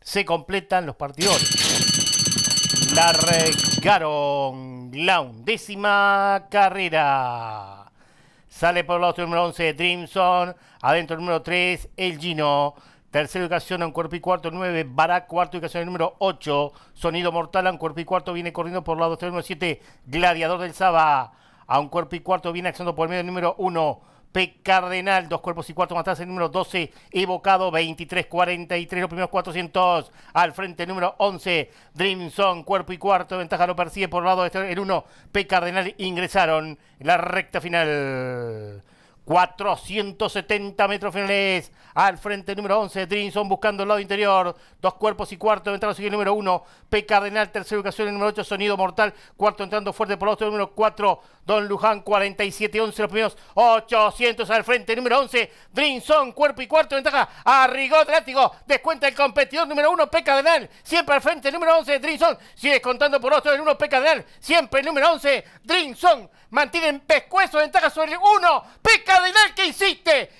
se completan los partidos. La regaron la undécima carrera. Sale por el los número 11 Dreamson. Adentro el número 3 El Gino. Tercera ubicación un cuerpo y cuarto 9, Barak, cuarta ubicación el número 8, Sonido Mortal A un cuerpo y cuarto viene corriendo por el lado 3, 7, Gladiador del Saba, a un cuerpo y cuarto viene accionando por el medio el número 1, P. Cardenal, dos cuerpos y cuarto más el número 12, evocado 23-43, los primeros 400 al frente, número 11, Dream cuerpo y cuarto, ventaja lo persigue por lado este, el 1, P. Cardenal ingresaron en la recta final. 470 metros finales al frente número 11, Drinson buscando el lado interior, dos cuerpos y cuarto, Ventaja, sigue el número 1, P. Cardenal, tercera ubicación, el número 8, Sonido Mortal, cuarto entrando fuerte por otro, número 4, Don Luján, 47, 11, los primeros 800 al frente, número 11, Drinson, cuerpo y cuarto, ventaja, arrigó Atlético, descuenta el competidor número 1, P. Cardenal, siempre al frente, número 11, Drinson, sigue descontando por otro, el 1, P. Cardenal, siempre el número 11, Drinson, mantiene en pescuezo, ventaja sobre el 1, P cadenal que hiciste